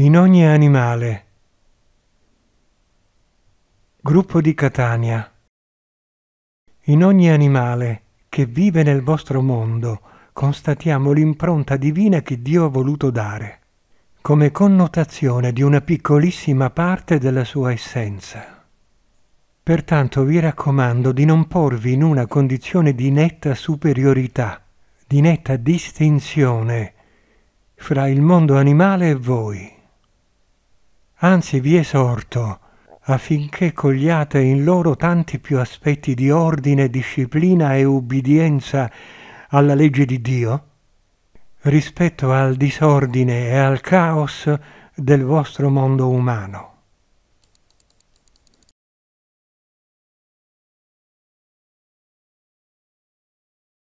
in ogni animale. Gruppo di Catania. In ogni animale che vive nel vostro mondo constatiamo l'impronta divina che Dio ha voluto dare, come connotazione di una piccolissima parte della sua essenza. Pertanto vi raccomando di non porvi in una condizione di netta superiorità, di netta distinzione fra il mondo animale e voi anzi vi esorto affinché cogliate in loro tanti più aspetti di ordine, disciplina e ubbidienza alla legge di Dio, rispetto al disordine e al caos del vostro mondo umano.